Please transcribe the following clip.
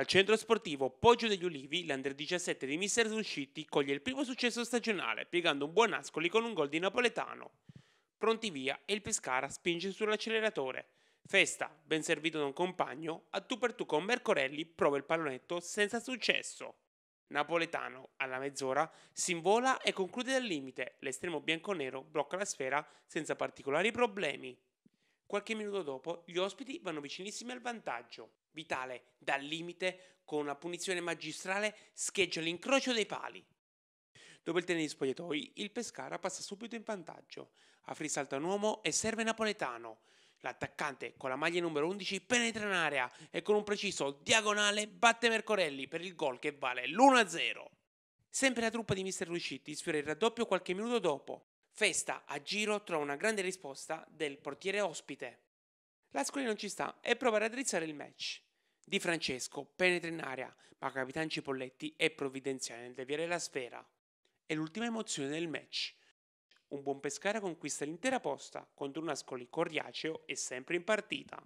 Al centro sportivo Poggio degli Ulivi, l'Under 17 di Mister Suscitti coglie il primo successo stagionale, piegando un buon Ascoli con un gol di Napoletano. Pronti via e il Pescara spinge sull'acceleratore. Festa, ben servito da un compagno, a tu per tu con Mercorelli prova il pallonetto senza successo. Napoletano, alla mezz'ora, si invola e conclude dal limite. L'estremo bianconero blocca la sfera senza particolari problemi. Qualche minuto dopo gli ospiti vanno vicinissimi al vantaggio. Vitale, dal limite, con una punizione magistrale, scheggia l'incrocio dei pali. Dopo il tenere di spogliatoi, il Pescara passa subito in vantaggio. Afri salta un uomo e serve Napoletano. L'attaccante con la maglia numero 11 penetra in area e con un preciso diagonale batte Mercorelli per il gol che vale l'1-0. Sempre la truppa di Mister Lucitti sfiora il raddoppio qualche minuto dopo. Festa a giro trova una grande risposta del portiere ospite. L'Ascoli non ci sta e prova a raddrizzare il match. Di Francesco penetra in aria, ma Capitan Cipolletti è provvidenziale nel deviare la sfera. È l'ultima emozione del match. Un buon pescare conquista l'intera posta contro un Ascoli coriaceo e sempre in partita.